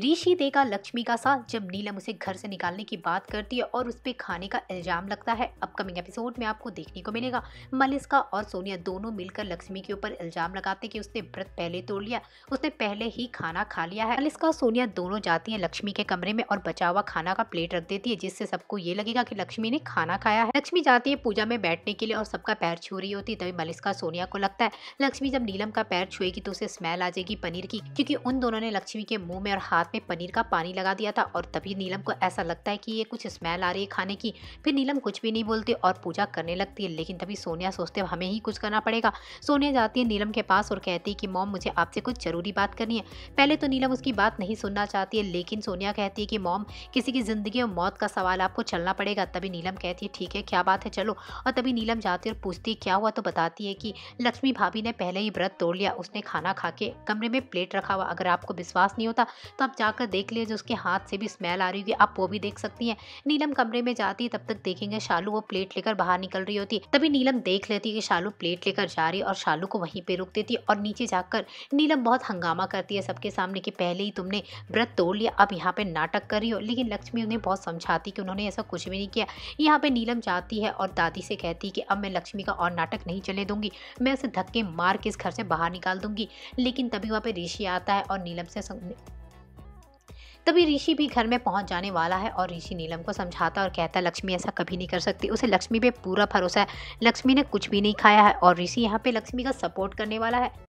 ऋषि देगा लक्ष्मी का साथ जब नीलम उसे घर से निकालने की बात करती है और उस पर खाने का इल्जाम लगता है अपकमिंग एपिसोड में आपको देखने को मिलेगा मलिस्का और सोनिया दोनों मिलकर लक्ष्मी के ऊपर इल्जाम लगाते कि उसने व्रत पहले तोड़ लिया उसने पहले ही खाना खा लिया है मलिस्का और सोनिया दोनों जाती है लक्ष्मी के कमरे में और बचा हुआ खाना का प्लेट रख देती है जिससे सबको ये लगेगा की लक्ष्मी ने खाना खाया है लक्ष्मी जाती है पूजा में बैठने के लिए और सबका पैर छू रही होती है तभी मलिस्का सोनिया को लगता है लक्ष्मी जब नीलम का पैर छुएगी तो उसे स्मेल आ जाएगी पनीर की क्यूँकी उन दोनों ने लक्ष्मी के मुंह में और हाथ सलाद में पनीर का पानी लगा दिया था और तभी नीलम को ऐसा लगता है कि ये कुछ स्मेल आ रही है खाने की फिर नीलम कुछ भी नहीं बोलती और पूजा करने लगती है लेकिन तभी सोनिया सोचते हमें ही कुछ करना पड़ेगा सोनिया जाती है नीलम के पास और कहती है कि मॉम मुझे आपसे कुछ ज़रूरी बात करनी है पहले तो नीलम उसकी बात नहीं सुनना चाहती है लेकिन सोनिया कहती है कि मॉम किसी की ज़िंदगी और मौत का सवाल आपको चलना पड़ेगा तभी नीलम कहती है ठीक है क्या बात है चलो और तभी नीलम जाती है और पूछती है क्या हुआ तो बताती है कि लक्ष्मी भाभी ने पहले ही व्रत तोड़ लिया उसने खाना खा के कमरे में प्लेट रखा हुआ अगर आपको विश्वास नहीं होता तो आप आप जाकर देख लीजिए उसके हाथ से भी स्मेल आ रही होगी आप वो भी देख सकती हैं नीलम कमरे में जाती है तब तक देखेंगे शालू वो प्लेट लेकर बाहर निकल रही होती है तभी नीलम देख लेती है कि शालू प्लेट लेकर जा रही और शालू को वहीं पर रोक देती और नीचे जाकर नीलम बहुत हंगामा करती है सबके सामने कि पहले ही तुमने व्रत तोड़ लिया अब यहाँ पर नाटक कर रही हो लेकिन लक्ष्मी उन्हें बहुत समझाती कि उन्होंने ऐसा कुछ भी नहीं किया यहाँ पर नीलम जाती है और दादी से कहती है कि अब मैं लक्ष्मी का और नाटक नहीं चले दूंगी मैं उसे धक्के मार के इस घर से बाहर निकाल दूंगी लेकिन तभी वहाँ पर ऋषि आता है और नीलम से तभी ऋषि भी घर में पहुंच जाने वाला है और ऋषि नीलम को समझाता और कहता है लक्ष्मी ऐसा कभी नहीं कर सकती उसे लक्ष्मी पे पूरा भरोसा है लक्ष्मी ने कुछ भी नहीं खाया है और ऋषि यहाँ पे लक्ष्मी का सपोर्ट करने वाला है